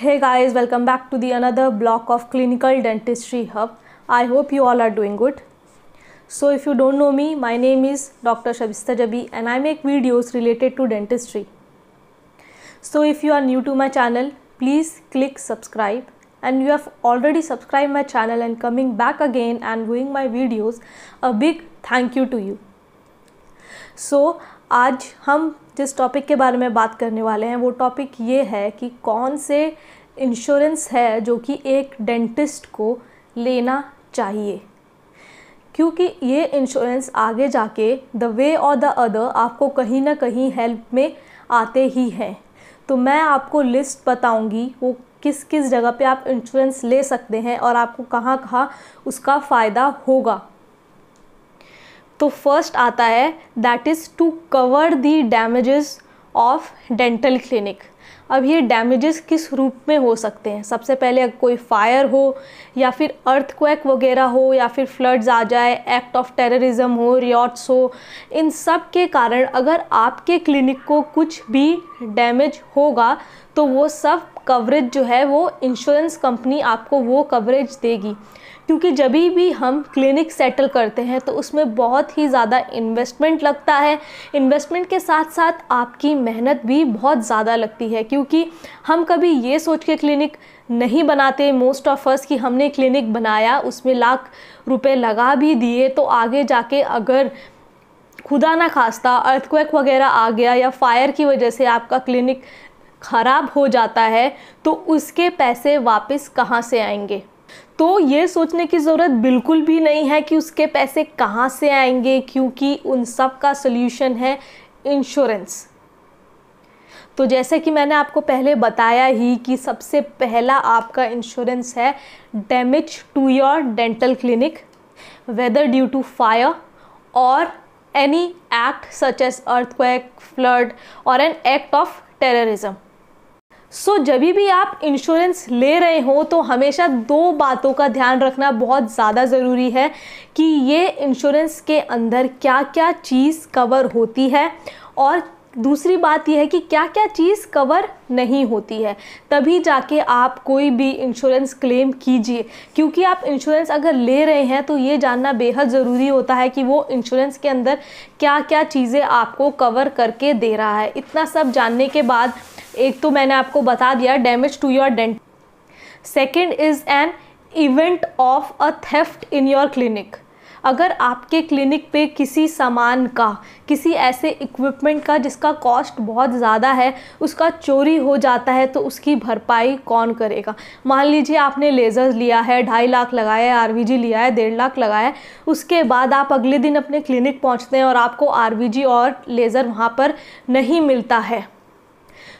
hey guys welcome back to the another block of clinical dentistry hub i hope you all are doing good so if you don't know me my name is dr shabista jabi and i make videos related to dentistry so if you are new to my channel please click subscribe and you have already subscribed my channel and coming back again and viewing my videos a big thank you to you so आज हम जिस topic के बारे में बात करने वाले हैं वो टॉपिक ये है कि कौन से इंश्योरेंस है जो कि एक डेंटिस्ट को लेना चाहिए क्योंकि ये इंश्योरेंस आगे जाके द वे और द अदर आपको कहीं ना कहीं हेल्प में आते ही हैं तो मैं आपको लिस्ट बताऊंगी वो किस किस जगह पे आप इंश्योरेंस ले सकते हैं और आपको कहाँ कहाँ उसका फ़ायदा होगा तो फर्स्ट आता है that is to cover the damages of dental clinic अब ये डैमेजेस किस रूप में हो सकते हैं सबसे पहले कोई फायर हो या फिर अर्थक्वेक वगैरह हो या फिर फ्लड्स आ जाए एक्ट ऑफ टेररिज्म हो रियॉट्स हो इन सब के कारण अगर आपके क्लिनिक को कुछ भी डैमेज होगा तो वो सब कवरेज जो है वो इंश्योरेंस कंपनी आपको वो कवरेज देगी क्योंकि जब भी हम क्लिनिक सेटल करते हैं तो उसमें बहुत ही ज़्यादा इन्वेस्टमेंट लगता है इन्वेस्टमेंट के साथ साथ आपकी मेहनत भी बहुत ज़्यादा लगती है क्योंकि हम कभी ये सोच के क्लिनिक नहीं बनाते मोस्ट ऑफ अस कि हमने क्लिनिक बनाया उसमें लाख रुपए लगा भी दिए तो आगे जाके अगर खुदा ना खास्ता अर्थक्वेक वगैरह आ गया या फायर की वजह से आपका क्लिनिक ख़राब हो जाता है तो उसके पैसे वापस कहाँ से आएंगे तो ये सोचने की ज़रूरत बिल्कुल भी नहीं है कि उसके पैसे कहाँ से आएंगे क्योंकि उन सब का सोल्यूशन है इंश्योरेंस तो जैसे कि मैंने आपको पहले बताया ही कि सबसे पहला आपका इंश्योरेंस है damage to your dental clinic whether due to fire और any act such as earthquake flood और an act of terrorism so so, जब भी आप इंश्योरेंस ले रहे हो तो हमेशा दो बातों का ध्यान रखना बहुत ज़्यादा ज़रूरी है कि ये इंश्योरेंस के अंदर क्या क्या चीज़ कवर होती है और दूसरी बात यह है कि क्या क्या चीज़ कवर नहीं होती है तभी जाके आप कोई भी इंश्योरेंस क्लेम कीजिए क्योंकि आप इंश्योरेंस अगर ले रहे हैं तो ये जानना बेहद ज़रूरी होता है कि वो इंश्योरेंस के अंदर क्या क्या चीज़ें आपको कवर करके दे रहा है इतना सब जानने के बाद एक तो मैंने आपको बता दिया damage to your dent second is an event of a theft in your clinic अगर आपके क्लिनिक पे किसी सामान का किसी ऐसे इक्विपमेंट का जिसका कॉस्ट बहुत ज़्यादा है उसका चोरी हो जाता है तो उसकी भरपाई कौन करेगा मान लीजिए आपने लेज़र लिया है ढाई लाख लगाया है आर लिया है डेढ़ लाख लगाया है उसके बाद आप अगले दिन अपने क्लिनिक पहुंचते हैं और आपको आर और लेज़र वहाँ पर नहीं मिलता है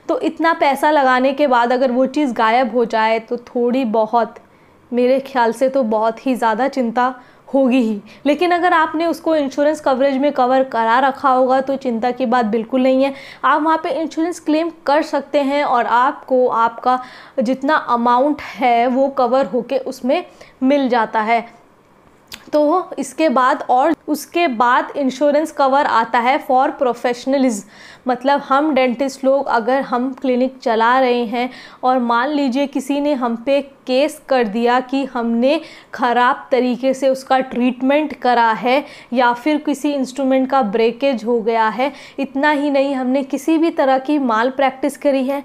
तो इतना पैसा लगाने के बाद अगर वो चीज़ गायब हो जाए तो थोड़ी बहुत मेरे ख्याल से तो बहुत ही ज़्यादा चिंता होगी ही लेकिन अगर आपने उसको इंश्योरेंस कवरेज में कवर करा रखा होगा तो चिंता की बात बिल्कुल नहीं है आप वहाँ पे इंश्योरेंस क्लेम कर सकते हैं और आपको आपका जितना अमाउंट है वो कवर होके उसमें मिल जाता है तो इसके बाद और उसके बाद इंश्योरेंस कवर आता है फॉर प्रोफेशनलिज मतलब हम डेंटिस्ट लोग अगर हम क्लिनिक चला रहे हैं और मान लीजिए किसी ने हम पे केस कर दिया कि हमने ख़राब तरीके से उसका ट्रीटमेंट करा है या फिर किसी इंस्ट्रूमेंट का ब्रेकेज हो गया है इतना ही नहीं हमने किसी भी तरह की माल प्रैक्टिस करी है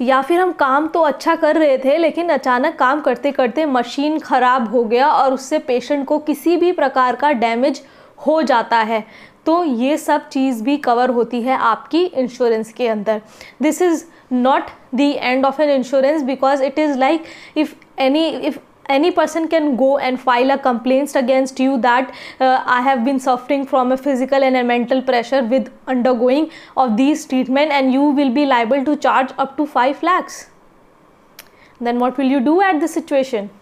या फिर हम काम तो अच्छा कर रहे थे लेकिन अचानक काम करते करते मशीन ख़राब हो गया और उससे पेशेंट को किसी भी प्रकार का डैमेज हो जाता है तो ये सब चीज़ भी कवर होती है आपकी इंश्योरेंस के अंदर this is not the end of an insurance because it is like if any if any person can go and file a complaints against you that uh, i have been suffering from a physical and a mental pressure with undergoing of these treatment and you will be liable to charge up to 5 lakhs then what will you do at this situation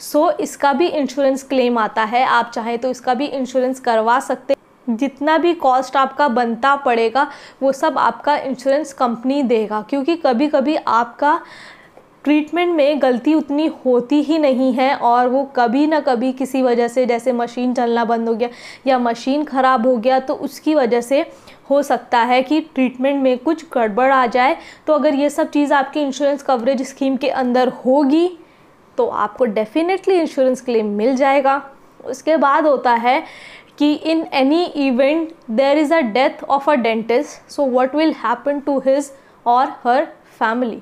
so so, इसका भी insurance claim आता है आप चाहें तो इसका भी insurance करवा सकते जितना भी कॉस्ट आपका बनता पड़ेगा वो सब आपका इंश्योरेंस कंपनी देगा क्योंकि कभी कभी आपका ट्रीटमेंट में गलती उतनी होती ही नहीं है और वो कभी ना कभी किसी वजह से जैसे मशीन चलना बंद हो गया या मशीन ख़राब हो गया तो उसकी वजह से हो सकता है कि ट्रीटमेंट में कुछ गड़बड़ आ जाए तो अगर ये सब चीज़ आपकी इंश्योरेंस कवरेज स्कीम के अंदर होगी तो आपको डेफिनेटली इंश्योरेंस क्लेम मिल जाएगा उसके बाद होता है कि in any event there is a death of a dentist so what will happen to his और हर फैमिली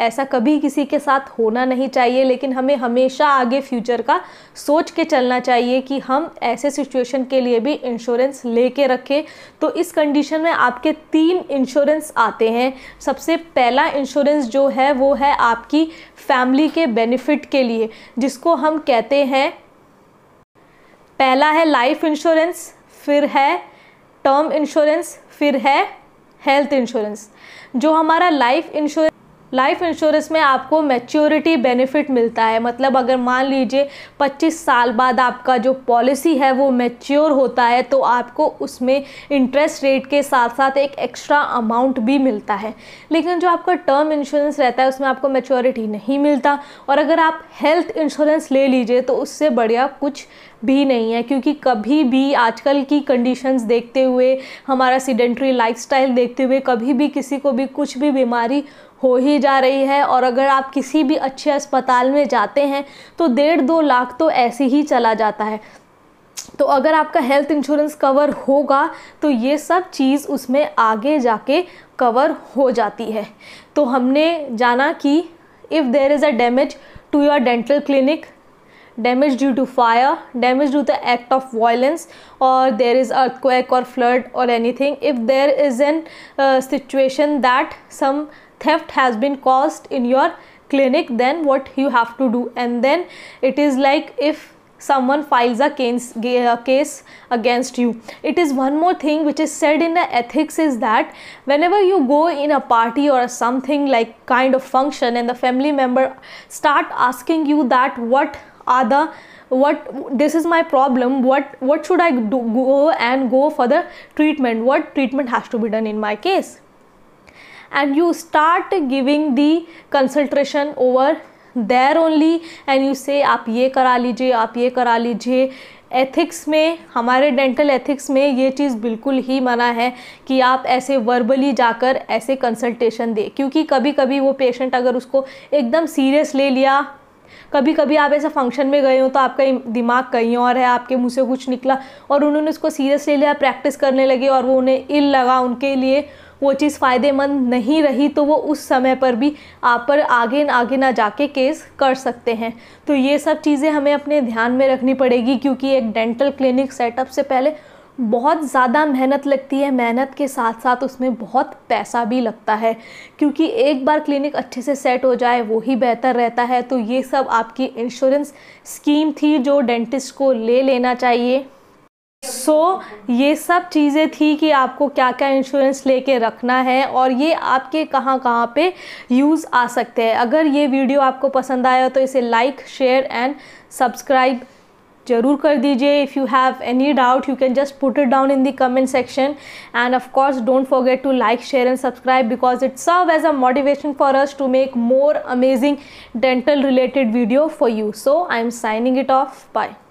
ऐसा कभी किसी के साथ होना नहीं चाहिए लेकिन हमें हमेशा आगे फ्यूचर का सोच के चलना चाहिए कि हम ऐसे सिचुएशन के लिए भी इंश्योरेंस ले के रखें तो इस कंडीशन में आपके तीन इंश्योरेंस आते हैं सबसे पहला इंश्योरेंस जो है वो है आपकी फैमिली के बेनिफिट के लिए जिसको हम कहते हैं पहला है लाइफ इंश्योरेंस फिर है टर्म इंश्योरेंस फिर है हेल्थ इंश्योरेंस जो हमारा लाइफ इंश्योरेंस लाइफ इंश्योरेंस में आपको मैच्योरिटी बेनिफिट मिलता है मतलब अगर मान लीजिए 25 साल बाद आपका जो पॉलिसी है वो मैच्योर होता है तो आपको उसमें इंटरेस्ट रेट के साथ साथ एक एक्स्ट्रा अमाउंट भी मिलता है लेकिन जो आपका टर्म इंश्योरेंस रहता है उसमें आपको मैच्योरिटी नहीं मिलता और अगर आप हेल्थ इंश्योरेंस ले लीजिए तो उससे बढ़िया कुछ भी नहीं है क्योंकि कभी भी आजकल की कंडीशंस देखते हुए हमारा सीडेंट्री लाइफस्टाइल देखते हुए कभी भी किसी को भी कुछ भी बीमारी हो ही जा रही है और अगर आप किसी भी अच्छे अस्पताल में जाते हैं तो डेढ़ दो लाख तो ऐसे ही चला जाता है तो अगर आपका हेल्थ इंश्योरेंस कवर होगा तो ये सब चीज़ उसमें आगे जाके कवर हो जाती है तो हमने जाना कि if there is a damage to your dental clinic damage due to fire damage due to the act of violence or there is earthquake or flood or anything if there is an uh, situation that some theft has been caused in your clinic then what you have to do and then it is like if someone files a case against you. It is one more thing which is said in the ethics is that whenever you go in a party or something like kind of function and the family member start asking you that what आधा what this is my problem what what should i do go and go for the treatment what treatment has to be done in my case and you start giving the consultation over there only and you say aap ye kara lijiye aap ye kara lijiye ethics में हमारे dental ethics में ये चीज़ बिल्कुल ही मना है कि आप ऐसे वर्बली जाकर ऐसे कंसल्टेशन दें क्योंकि कभी कभी वो पेशेंट अगर उसको एकदम सीरियस ले लिया कभी कभी आप ऐसे फंक्शन में गए हो तो आपका दिमाग कहीं और है आपके मुँह से कुछ निकला और उन्होंने उसको सीरियस ले लिया प्रैक्टिस करने लगे और वो उन्हें इल लगा उनके लिए वो चीज़ फ़ायदेमंद नहीं रही तो वो उस समय पर भी आप पर आगे ना आगे ना जाके केस कर सकते हैं तो ये सब चीज़ें हमें अपने ध्यान में रखनी पड़ेगी क्योंकि एक डेंटल क्लिनिक सेटअप से पहले बहुत ज़्यादा मेहनत लगती है मेहनत के साथ साथ उसमें बहुत पैसा भी लगता है क्योंकि एक बार क्लिनिक अच्छे से सेट हो जाए वो ही बेहतर रहता है तो ये सब आपकी इंश्योरेंस स्कीम थी जो डेंटिस्ट को ले लेना चाहिए सो so, ये सब चीज़ें थी कि आपको क्या क्या इंश्योरेंस लेके रखना है और ये आपके कहाँ कहाँ पे यूज़ आ सकते हैं अगर ये वीडियो आपको पसंद आया तो इसे लाइक शेयर एंड सब्सक्राइब ज़रूर कर दीजिए if you have any doubt you can just put it down in the comment section and of course don't forget to like share and subscribe because it serve as a motivation for us to make more amazing dental related video for you so I am signing it off bye